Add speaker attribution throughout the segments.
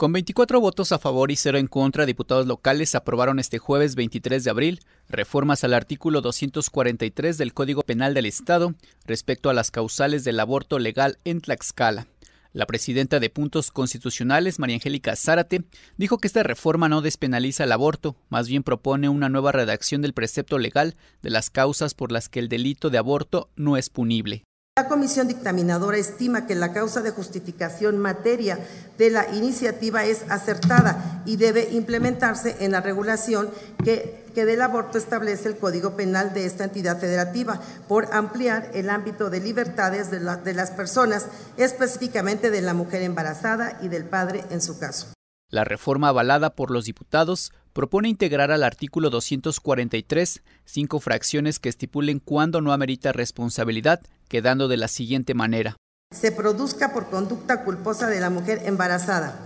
Speaker 1: Con 24 votos a favor y 0 en contra, diputados locales aprobaron este jueves 23 de abril reformas al artículo 243 del Código Penal del Estado respecto a las causales del aborto legal en Tlaxcala. La presidenta de Puntos Constitucionales, María Angélica Zárate, dijo que esta reforma no despenaliza el aborto, más bien propone una nueva redacción del precepto legal de las causas por las que el delito de aborto no es punible.
Speaker 2: La comisión dictaminadora estima que la causa de justificación materia de la iniciativa es acertada y debe implementarse en la regulación que, que, del aborto establece el Código Penal de esta entidad federativa por ampliar el ámbito de libertades de las personas, específicamente de la mujer embarazada y del padre en su caso.
Speaker 1: La reforma avalada por los diputados propone integrar al artículo 243 cinco fracciones que estipulen cuándo no amerita responsabilidad, quedando de la siguiente manera.
Speaker 2: Se produzca por conducta culposa de la mujer embarazada.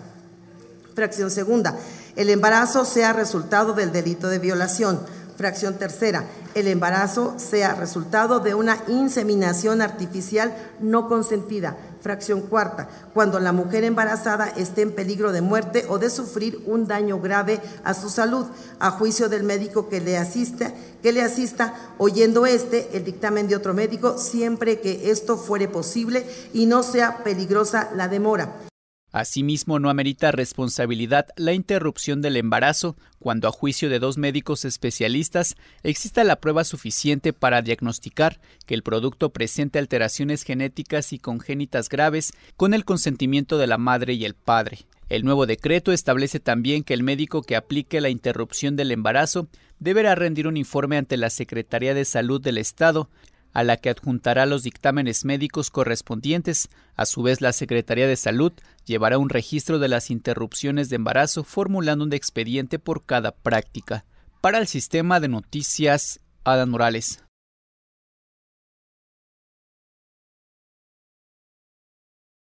Speaker 2: Fracción segunda. El embarazo sea resultado del delito de violación. Fracción tercera, el embarazo sea resultado de una inseminación artificial no consentida. Fracción cuarta, cuando la mujer embarazada esté en peligro de muerte o de sufrir un daño grave a su salud, a juicio del médico que le asista, que le asista, oyendo este el dictamen de otro médico, siempre que esto fuere posible y no sea peligrosa la demora.
Speaker 1: Asimismo, no amerita responsabilidad la interrupción del embarazo cuando a juicio de dos médicos especialistas exista la prueba suficiente para diagnosticar que el producto presente alteraciones genéticas y congénitas graves con el consentimiento de la madre y el padre. El nuevo decreto establece también que el médico que aplique la interrupción del embarazo deberá rendir un informe ante la Secretaría de Salud del Estado a la que adjuntará los dictámenes médicos correspondientes. A su vez, la Secretaría de Salud llevará un registro de las interrupciones de embarazo formulando un expediente por cada práctica. Para el sistema de noticias, Alan Morales.